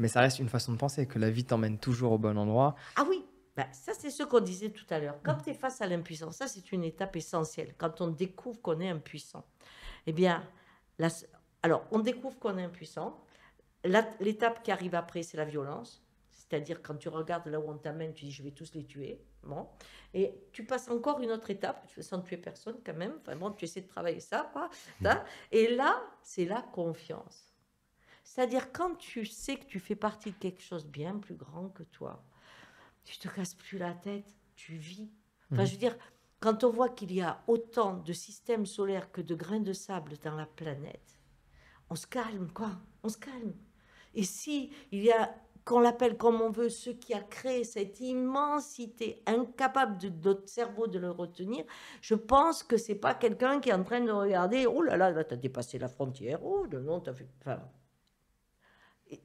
mais ça reste une façon de penser, que la vie t'emmène toujours au bon endroit. Ah oui, bah, ça c'est ce qu'on disait tout à l'heure. Quand tu es face à l'impuissance, ça c'est une étape essentielle. Quand on découvre qu'on est impuissant, eh bien, alors on découvre qu'on est impuissant. L'étape qui arrive après, c'est la violence. C'est-à-dire quand tu regardes là où on t'amène, tu dis je vais tous les tuer. Bon. Et tu passes encore une autre étape, tu sans tuer personne quand même. Enfin bon, tu essaies de travailler ça. Quoi, ça. Mmh. Hein. Et là, c'est la confiance. C'est-à-dire quand tu sais que tu fais partie de quelque chose bien plus grand que toi, tu te casses plus la tête, tu vis. Enfin, je veux dire, quand on voit qu'il y a autant de systèmes solaires que de grains de sable dans la planète, on se calme, quoi. On se calme. Et si il y a, qu'on l'appelle comme on veut, ce qui a créé cette immensité, incapable de, notre cerveau de le retenir, je pense que c'est pas quelqu'un qui est en train de regarder, oh là là, là, as dépassé la frontière, oh non, as fait...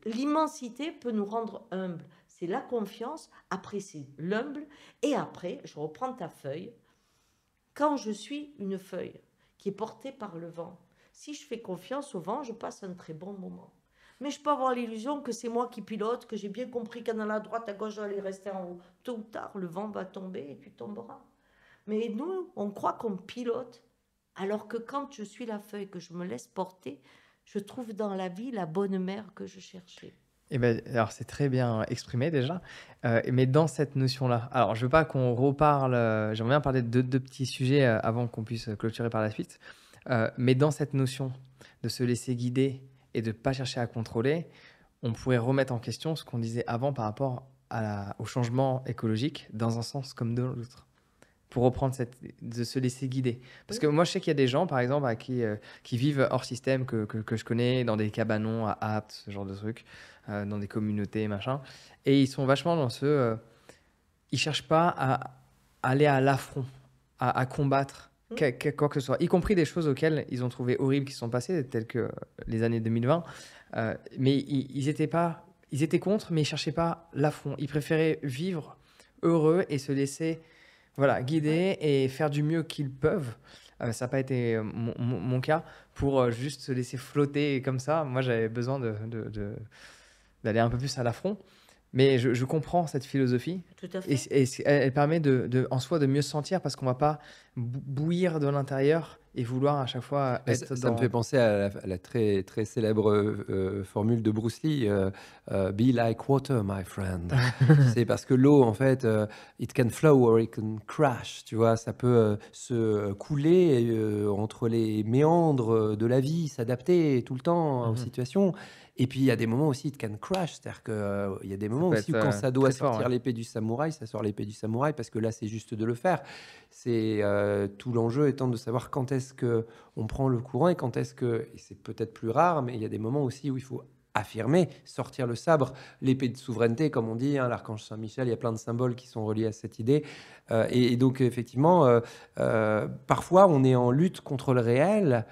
L'immensité peut nous rendre humbles. C'est la confiance, après c'est l'humble, et après, je reprends ta feuille, quand je suis une feuille qui est portée par le vent, si je fais confiance au vent, je passe un très bon moment. Mais je peux avoir l'illusion que c'est moi qui pilote, que j'ai bien compris qu'à allant à droite, à gauche, j'allais rester en haut. Tôt ou tard, le vent va tomber et tu tomberas. Mais nous, on croit qu'on pilote, alors que quand je suis la feuille, que je me laisse porter, je trouve dans la vie la bonne mère que je cherchais. Eh ben, alors c'est très bien exprimé déjà, euh, mais dans cette notion-là, alors je veux pas qu'on reparle, euh, j'aimerais bien parler de deux, petits sujets euh, avant qu'on puisse clôturer par la suite, mais dans cette notion de se laisser guider et de ne pas chercher à contrôler, on pourrait remettre en question ce qu'on disait avant par rapport au changement écologique dans un sens comme dans l'autre pour reprendre cette, de se laisser guider. Parce que moi, je sais qu'il y a des gens, par exemple, à qui, euh, qui vivent hors système, que, que, que, je connais, dans des cabanons à hâte ce genre de trucs, euh, dans des communautés, machin. Et ils sont vachement dans ce. Euh, ils cherchent pas à aller à l'affront, à, combattre. Mm. quoi que ce soit, y compris des choses auxquelles ils ont trouvé horribles qui sont passées, telles que les années 2020, mais ils, étaient pas, ils étaient contre, mais ils cherchaient pas l'affront. Ils préféraient vivre heureux et se laisser voilà, guider et faire du mieux qu'ils peuvent. Euh, ça n'a pas été euh, mon, cas pour euh, juste se laisser flotter comme ça. Moi, j'avais besoin d'aller un peu plus à l'affront. Mais je, comprends cette philosophie. Tout à fait. Et, elle, permet de, en soi de mieux se sentir parce qu'on ne va pas bouillir de l'intérieur et vouloir à chaque fois ça, me fait penser à la, très, très célèbre euh, formule de Bruce Lee, euh, euh, Be like water, my friend. c'est parce que l'eau, en fait, it can flow or it can crash, tu vois, ça peut se couler entre les méandres de la vie, s'adapter tout le temps aux mhm. situations. Et puis il y a des moments aussi, de « can crash, c'est-à-dire qu'il euh, y a des moments aussi où quand euh, ça doit sortir l'épée du samouraï, ça sort l'épée du samouraï parce que là c'est juste de le faire. C'est euh, tout l'enjeu étant de savoir quand est-ce que on prend le courant et quand est-ce que c'est peut-être plus rare, mais il y a des moments aussi où il faut affirmer, sortir le sabre, l'épée de souveraineté, comme on dit, hein, l'archange Saint-Michel, il y a plein de symboles qui sont reliés à cette idée. et, donc, effectivement, parfois, on est en lutte contre le réel,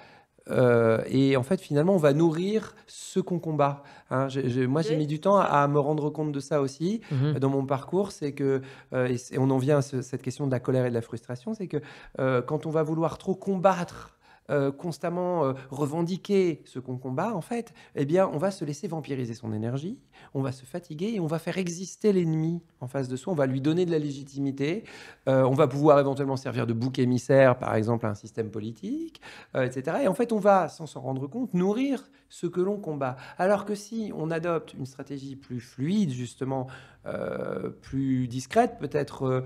euh, et en fait, finalement, on va nourrir ce qu'on combat. Hein. moi, j'ai mis du temps à, me rendre compte de ça aussi mhm. dans mon parcours. C'est que, euh, et, on en vient à cette question de la colère et de la frustration, c'est que euh, quand on va vouloir trop combattre euh, constamment euh, revendiquer ce qu'on combat, en fait, eh bien, on va se laisser vampiriser son énergie, on va se fatiguer et on va faire exister l'ennemi en face de soi. On va lui donner de la légitimité. Euh, on va pouvoir éventuellement servir de bouc émissaire, par exemple, à un système politique, etc. Et en fait, on va, sans s'en rendre compte, nourrir ce que l'on combat. Alors que si on adopte une stratégie plus fluide, justement, plus discrète, peut-être,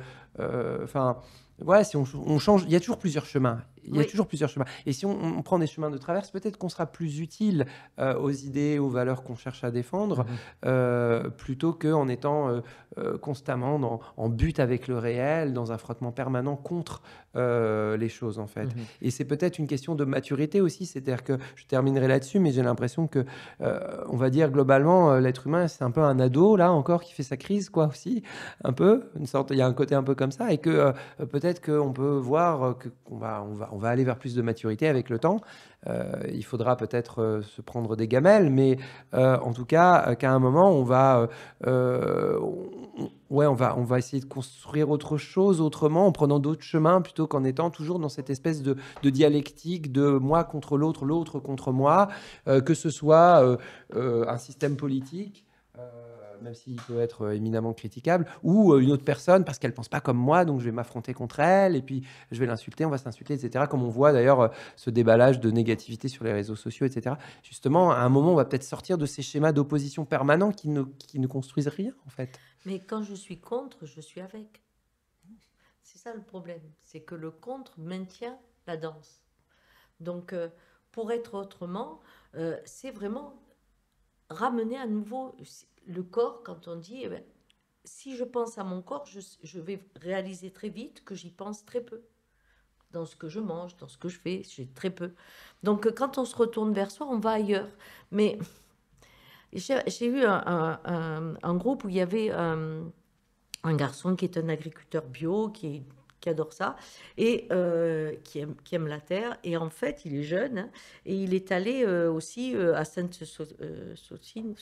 enfin. Voilà, si on, on change, il y a toujours plusieurs chemins. Il y a toujours plusieurs chemins. Et si on, prend des chemins de traverse, peut-être qu'on sera plus utile euh, aux idées, aux valeurs qu'on cherche à défendre, mhm. euh, plutôt qu'en étant euh, euh, constamment en but avec le réel, dans un frottement permanent contre les choses, en fait. Mhm. Et c'est peut-être une question de maturité aussi. C'est-à-dire que je terminerai là-dessus, mais j'ai l'impression que, on va dire globalement, l'être humain, c'est un peu un ado, là encore, qui fait sa crise, quoi, aussi. Un peu. Une sorte, il y a un côté un peu comme ça. Et que peut-être qu'on peut voir qu'on va, on va, on on va aller vers plus de maturité avec le temps. Euh, il faudra peut-être euh, se prendre des gamelles, mais euh, en tout cas, qu'à un moment, on va, ouais, on va, on va essayer de construire autre chose autrement, en prenant d'autres chemins, plutôt qu'en étant toujours dans cette espèce de, de dialectique de moi contre l'autre, l'autre contre moi, que ce soit un système politique. Euh, même s'il peut être euh, éminemment critiquable, ou euh, une autre personne parce qu'elle ne pense pas comme moi, donc je vais m'affronter contre elle, et puis je vais l'insulter, on va s'insulter, etc. Comme on voit d'ailleurs ce déballage de négativité sur les réseaux sociaux, etc. Justement, à un moment, on va peut-être sortir de ces schémas d'opposition permanents qui ne, construisent rien, en fait. Mais quand je suis contre, je suis avec. C'est ça le problème, c'est que le contre maintient la danse. Donc, pour être autrement, c'est vraiment ramener à nouveau le corps quand on dit, eh ben, si je pense à mon corps, je, vais réaliser très vite que j'y pense très peu dans ce que je mange, dans ce que je fais, j'ai très peu. Donc quand on se retourne vers soi, on va ailleurs. Mais j'ai eu un, groupe où il y avait euh, un, garçon qui est un agriculteur bio, qui est qui adore ça, et euh, qui, aime, qui, aime, la terre. Et en fait, il est jeune, hein, et il est allé euh, aussi euh, à Sainte-Saucine.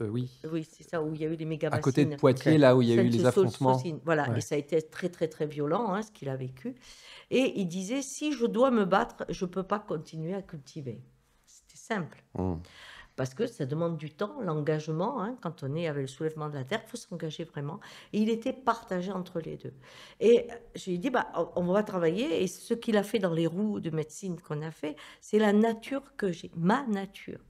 oui. Oui, c'est ça, où il y a eu les méga À côté de Poitiers, là où il y a eu les affrontements. Voilà, et ça a été très, très, très violent, hein, ce qu'il a vécu. Et il disait, si je dois me battre, je ne peux pas continuer à cultiver. C'était simple. Mmh parce que ça demande du temps, l'engagement. Hein, quand on est avec le soulèvement de la terre, il faut s'engager vraiment. Et il était partagé entre les deux. Et euh, j'ai dit, bah, on va travailler. Et ce qu'il a fait dans les roues de médecine qu'on a fait, c'est la nature que j'ai, ma nature.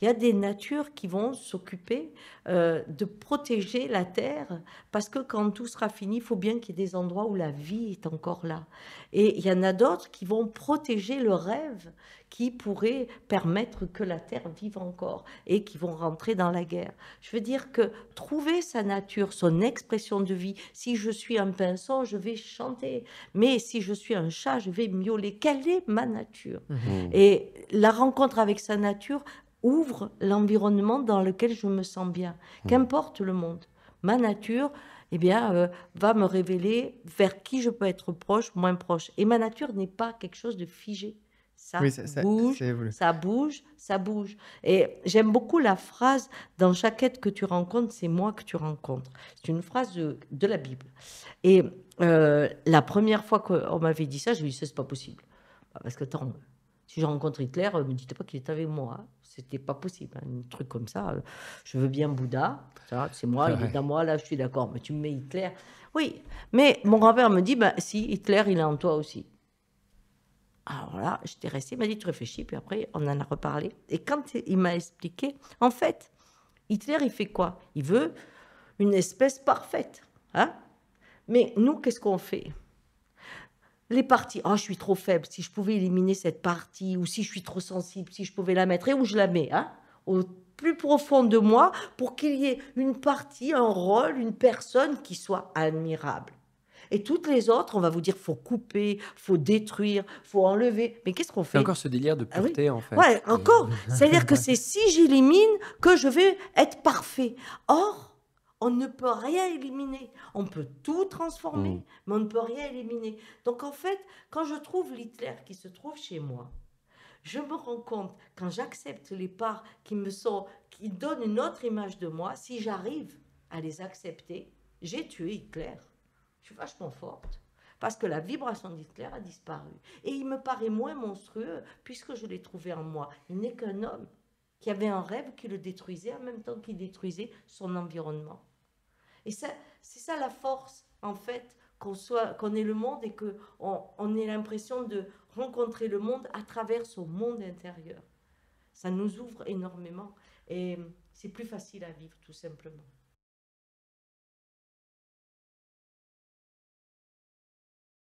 Il y a des natures qui vont s'occuper euh, de protéger la terre parce que quand tout sera fini, il faut bien qu'il y ait des endroits où la vie est encore là. Et il y en a d'autres qui vont protéger le rêve qui pourrait permettre que la terre vive encore et qui vont rentrer dans la guerre. Je veux dire que trouver sa nature, son expression de vie, si je suis un pinceau, je vais chanter, mais si je suis un chat, je vais miauler. Quelle est ma nature mmh. Et la rencontre avec sa nature ouvre l'environnement dans lequel je me sens bien, mmh. qu'importe le monde. Ma nature, eh bien, euh, va me révéler vers qui je peux être proche, moins proche. Et ma nature n'est pas quelque chose de figé. Ça, bouge, ça, bouge, ça bouge. Et j'aime beaucoup la phrase dans chaque être que tu rencontres, c'est moi que tu rencontres. C'est une phrase de, la Bible. Et euh, la première fois qu'on m'avait dit ça, je lui ai c'est pas possible. Bah, parce que tant si je rencontre Hitler, ne euh, me dites pas qu'il est avec moi. Hein. C'était pas possible. Hein, un truc comme ça. Euh. Je veux bien Bouddha. c'est moi, il est dans moi, là, je suis d'accord. Mais tu me mets Hitler. Oui. Mais mon grand-père me dit ben, si, Hitler, il est en toi aussi. Alors là, j'étais restée. Il m'a dit tu réfléchis. Puis après, on en a reparlé. Et quand il m'a expliqué, en fait, Hitler, il fait quoi Il veut une espèce parfaite. Hein Mais nous, qu'est-ce qu'on fait les parties. Oh, je suis trop faible. Si je pouvais éliminer cette partie, ou si je suis trop sensible, si je pouvais la mettre, et où je la mets, hein, au plus profond de moi, pour qu'il y ait une partie, un rôle, une personne qui soit admirable. Et toutes les autres, on va vous dire, faut couper, faut détruire, faut enlever. Mais qu'est-ce qu'on fait Encore ce délire de ah pureté, en fait. Ouais, encore. C'est-à-dire que c'est si j'élimine que je vais être parfait. Or, on ne peut rien éliminer. On peut tout transformer, mm. mais on ne peut rien éliminer. Donc en fait, quand je trouve l'Hitler qui se trouve chez moi, je me rends compte, quand j'accepte les parts qui me sont, qui donnent une autre image de moi, si j'arrive à les accepter, j'ai tué Hitler. Je suis vachement forte. Parce que la vibration d'Hitler a disparu. Et il me paraît moins monstrueux puisque je l'ai trouvé en moi. Il n'est qu'un homme qui avait un rêve qui le détruisait en même temps qu'il détruisait son environnement. Et ça, c'est ça la force, en fait, qu'on soit, qu'on ait le monde et qu'on on ait l'impression de rencontrer le monde à travers son monde intérieur. Ça nous ouvre énormément et c'est plus facile à vivre, tout simplement.